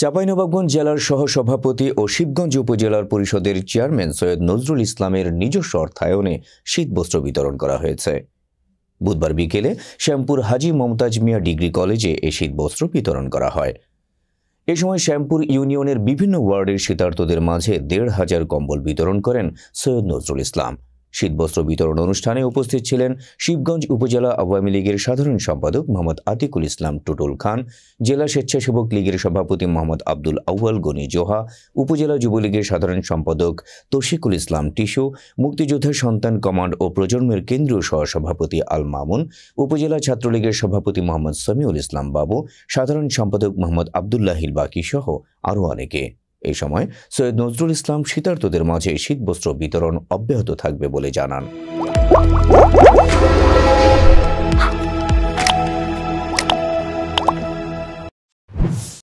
চাপাইনবাবগঞ্জ জেলার সহসভাপতি ও শিবগঞ্জ উপজেলার পরিষদের চেয়ারম্যান সৈয়দ নজরুল ইসলামের নিজস্ব অর্থায়নে শীতবস্ত্র বিতরণ করা হয়েছে বুধবার বিকেলে শ্যামপুর হাজি মমতাজ মিয়া ডিগ্রি কলেজে এ শীতবস্ত্র বিতরণ করা হয় এ সময় শ্যামপুর ইউনিয়নের বিভিন্ন ওয়ার্ডের শীতার্থদের মাঝে দেড় হাজার কম্বল বিতরণ করেন সৈয়দ নজরুল ইসলাম শীতবস্ত্র বিতরণ অনুষ্ঠানে উপস্থিত ছিলেন শিবগঞ্জ উপজেলা আওয়ামী লীগের সাধারণ সম্পাদক মোহাম্মদ আতিকুল ইসলাম টুটুল খান জেলা স্বেচ্ছাসেবক লীগের সভাপতি মোহাম্মদ আব্দুল আউয়াল গনি জোহা উপজেলা যুবলীগের সাধারণ সম্পাদক তশিকুল ইসলাম টিসু মুক্তিযোদ্ধা সন্তান কমান্ড ও প্রজন্মের কেন্দ্রীয় সহসভাপতি আল মামুন উপজেলা ছাত্রলীগের সভাপতি মোহাম্মদ সামিউল ইসলাম বাবু সাধারণ সম্পাদক মোহাম্মদ আবদুল্লাহিল বাকি সহ আরও অনেকে এই সময় সৈয়দ নজরুল ইসলাম শীতার্থদের মাঝে শীতবস্ত্র বিতরণ অব্যাহত থাকবে বলে জানান